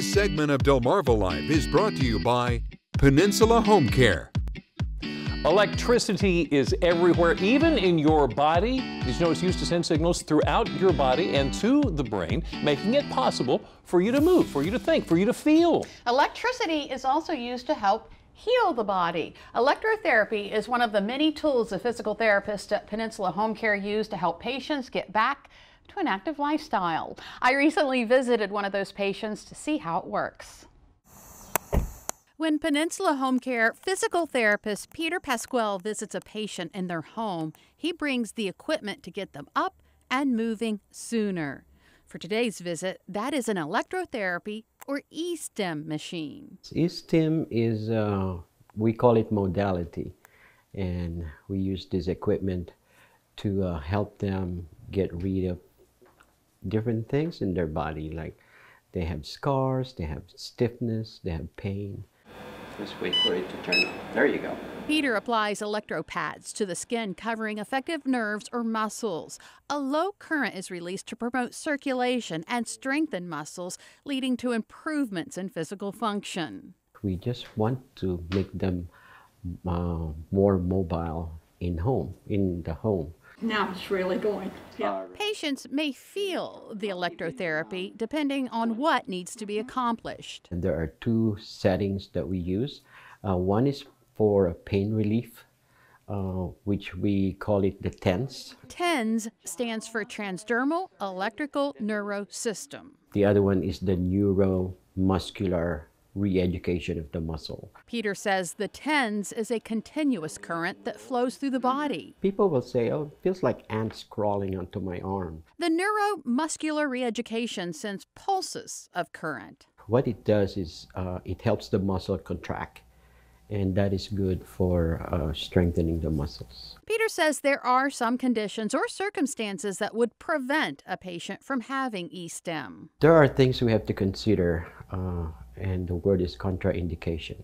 This segment of Delmarva Live is brought to you by Peninsula Home Care. Electricity is everywhere, even in your body. Did you know it's used to send signals throughout your body and to the brain, making it possible for you to move, for you to think, for you to feel? Electricity is also used to help heal the body. Electrotherapy is one of the many tools the physical therapists at Peninsula Home Care use to help patients get back to an active lifestyle. I recently visited one of those patients to see how it works. When Peninsula Home Care physical therapist Peter Pasquale visits a patient in their home, he brings the equipment to get them up and moving sooner. For today's visit, that is an electrotherapy or E-stem machine. E-stem is, uh, we call it modality, and we use this equipment to uh, help them get rid of different things in their body, like they have scars, they have stiffness, they have pain. Just wait for it to turn There you go. Peter applies electropads to the skin covering affected nerves or muscles. A low current is released to promote circulation and strengthen muscles, leading to improvements in physical function. We just want to make them uh, more mobile in home, in the home now it's really going. Yeah. Patients may feel the electrotherapy depending on what needs to be mm-hmm. accomplished. There are two settings that we use. Uh, one is for pain relief, uh, which we call it the TENS. TENS stands for Transdermal Electrical Neuro System. The other one is the neuromuscular re education of the muscle. Peter says the TENS is a continuous current that flows through the body. People will say, oh, it feels like ants crawling onto my arm. The neuromuscular re education sends pulses of current. What it does is uh, it helps the muscle contract and that is good for uh, strengthening the muscles. Peter says there are some conditions or circumstances that would prevent a patient from having E-stem. There are things we have to consider. Uh, and the word is contraindication.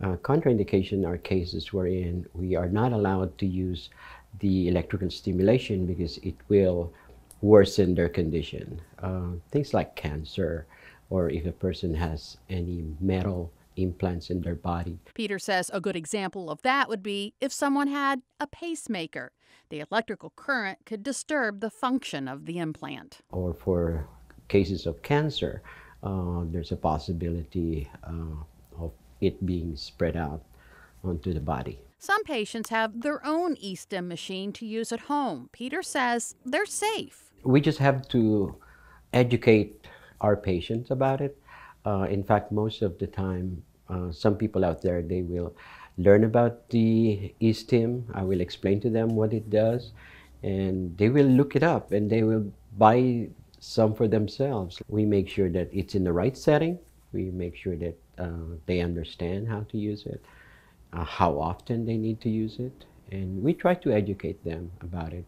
Uh, contraindication are cases wherein we are not allowed to use the electrical stimulation because it will worsen their condition. Uh, things like cancer, or if a person has any metal implants in their body. Peter says a good example of that would be if someone had a pacemaker. The electrical current could disturb the function of the implant. Or for cases of cancer, uh, there's a possibility uh, of it being spread out onto the body. Some patients have their own eSTEM machine to use at home. Peter says they're safe. We just have to educate our patients about it. Uh, in fact, most of the time, uh, some people out there, they will learn about the eSTEM. I will explain to them what it does and they will look it up and they will buy some for themselves. We make sure that it's in the right setting. We make sure that uh, they understand how to use it, uh, how often they need to use it, and we try to educate them about it.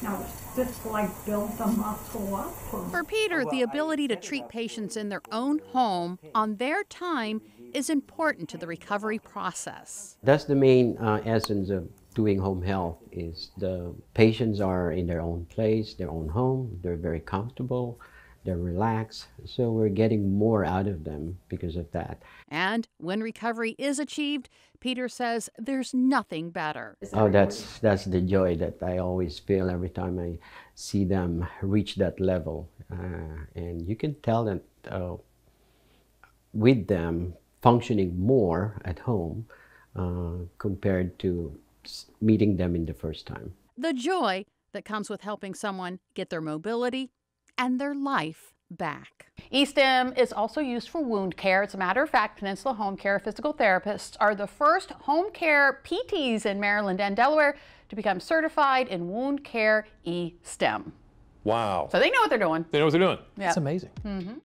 Now, just like build them up to what? For Peter, the ability to treat patients in their own home on their time is important to the recovery process. That's the main uh, essence of doing home health is the patients are in their own place, their own home, they're very comfortable, they're relaxed. So we're getting more out of them because of that. And when recovery is achieved, Peter says there's nothing better. Oh, that's that's the joy that I always feel every time I see them reach that level. Uh, and you can tell that uh, with them functioning more at home uh, compared to meeting them in the first time. The joy that comes with helping someone get their mobility and their life back. eSTEM is also used for wound care. As a matter of fact, Peninsula Home Care physical therapists are the first home care PTs in Maryland and Delaware to become certified in wound care eSTEM. Wow. So they know what they're doing. They know what they're doing. Yeah. That's amazing. Mm -hmm.